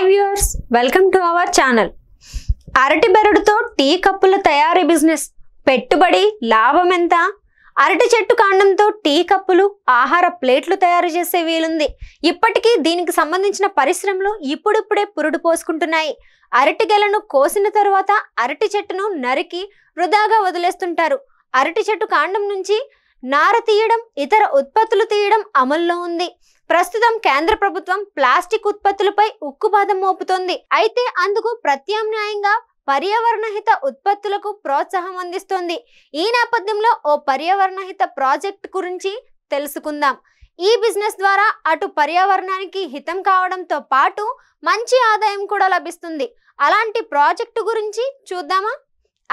hi viewers welcome to our channel అరటి బెరడుతో tea కప్పుల తయారీ బిజినెస్ పెట్టుబడి లాభం ఎంత అరటి చెట్టు కాండంతో టీ కప్పులు ఆహార ప్లేట్లు తయారు చేసే వీలుంది ఇప్పటికీ దీనికి సంబంధించిన పరిశ్రమలు ఇప్పుడిప్పుడే పురుడు పోసుకుంటున్నాయి అరటి గెలను కోసిన తరువాత అరటి చెట్టును నరికి వృధాగా వదిలేస్తుంటారు అరటి చెట్టు కాండం నుంచి నార తీయడం ఇతర ఉత్పత్తులు తీయడం అమల్లో ఉంది ప్రస్తుతం కేంద్ర ప్రభుత్వం ప్లాస్టిక్ ఉత్పత్తులపై ఉక్కుపాదం మోపుతోంది అయితే అందుకు ప్రత్యామ్నాయంగా పర్యావరణహిత ఉత్పత్తులకు ప్రోత్సాహం అందిస్తోంది ఈ నేపథ్యంలో ఓ పర్యావరణహిత ప్రాజెక్ట్ గురించి తెలుసుకుందాం ఈ బిజినెస్ ద్వారా అటు పర్యావరణానికి హితం కావడంతో పాటు మంచి ఆదాయం కూడా లభిస్తుంది అలాంటి ప్రాజెక్టు గురించి చూద్దామా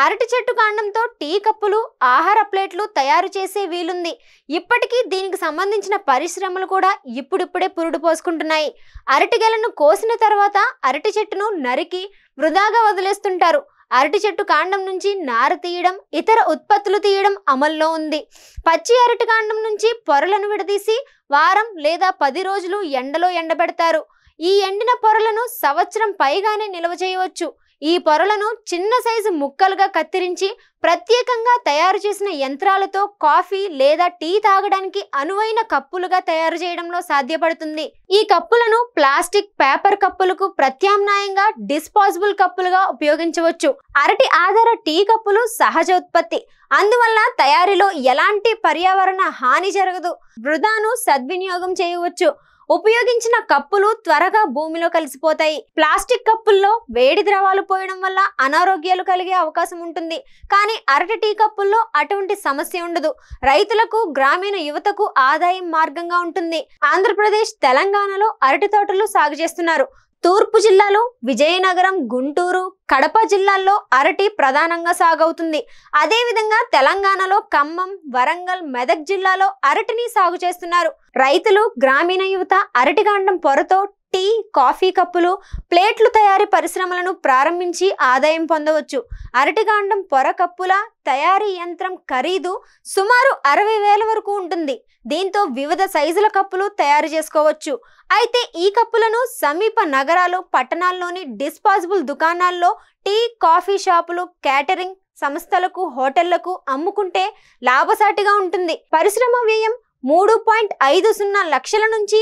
అరటి చెట్టు కాండంతో టీ కప్పులు ఆహార ప్లేట్లు తయారు చేసే వీలుంది ఇప్పటికీ దీనికి సంబంధించిన పరిశ్రమలు కూడా ఇప్పుడిప్పుడే పురుడు పోసుకుంటున్నాయి అరటి గెలను కోసిన తర్వాత అరటి చెట్టును నరికి వృధాగా వదిలేస్తుంటారు అరటి చెట్టు కాండం నుంచి నార తీయడం ఇతర ఉత్పత్తులు తీయడం అమల్లో ఉంది పచ్చి అరటి కాండం నుంచి పొరలను విడదీసి వారం లేదా పది రోజులు ఎండలో ఎండబెడతారు ఈ ఎండిన పొరలను సంవత్సరం పైగానే నిల్వ చేయవచ్చు ఈ పొరలను చిన్న సైజు ముక్కలుగా కత్తిరించి ప్రత్యేకంగా తయారు చేసిన యంత్రాలతో కాఫీ లేదా టీ తాగడానికి అనువైన కప్పులుగా తయారు చేయడంలో సాధ్యపడుతుంది ఈ కప్పులను ప్లాస్టిక్ పేపర్ కప్పులకు ప్రత్యామ్నాయంగా డిస్పాజిబుల్ కప్పులుగా ఉపయోగించవచ్చు అరటి ఆధార టీ కప్పులు సహజ ఉత్పత్తి అందువల్ల తయారీలో ఎలాంటి పర్యావరణ హాని జరగదు వృధాను సద్వినియోగం చేయవచ్చు ఉపయోగించిన కప్పులు త్వరగా భూమిలో కలిసిపోతాయి ప్లాస్టిక్ కప్పుల్లో వేడి ద్రవాలు పోయడం వల్ల అనారోగ్యాలు కలిగే అవకాశం ఉంటుంది కానీ అరటి టీ కప్పుల్లో అటువంటి సమస్య ఉండదు రైతులకు గ్రామీణ యువతకు ఆదాయం మార్గంగా ఉంటుంది ఆంధ్రప్రదేశ్ తెలంగాణలో అరటి తోటలు సాగు చేస్తున్నారు తూర్పు జిల్లాలో విజయనగరం గుంటూరు కడప జిల్లాల్లో అరటి ప్రధానంగా సాగవుతుంది అదేవిధంగా తెలంగాణలో ఖమ్మం వరంగల్ మెదక్ జిల్లాలో అరటిని సాగు చేస్తున్నారు రైతులు గ్రామీణ యువత అరటిగాండం పొరతో టీ కాఫీ కప్పులు ప్లేట్లు తయారీ పరిశ్రమలను ప్రారంభించి ఆదాయం పొందవచ్చు అరటిగాండం పొర కప్పుల తయారీ యంత్రం ఖరీదు సుమారు అరవై వేల వరకు ఉంటుంది దీంతో వివిధ సైజుల కప్పులు తయారు చేసుకోవచ్చు అయితే ఈ కప్పులను సమీప నగరాలు పట్టణాల్లోని డిస్పాజిబుల్ దుకాణాల్లో టీ కాఫీ షాపులు క్యాటరింగ్ సంస్థలకు హోటళ్లకు అమ్ముకుంటే లాభసాటిగా ఉంటుంది పరిశ్రమ వ్యయం మూడు పాయింట్ ఐదు సున్నా లక్షల నుంచి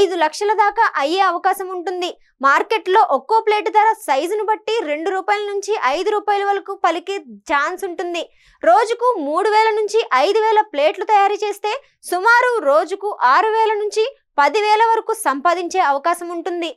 ఐదు లక్షల దాకా అయ్యే అవకాశం ఉంటుంది మార్కెట్లో ఒక్కో ప్లేట్ ధర సైజును బట్టి రెండు రూపాయల నుంచి ఐదు రూపాయల వరకు పలికే ఛాన్స్ ఉంటుంది రోజుకు మూడు వేల నుంచి ఐదు వేల ప్లేట్లు తయారు చేస్తే సుమారు రోజుకు ఆరు వేల నుంచి పదివేల వరకు సంపాదించే అవకాశం ఉంటుంది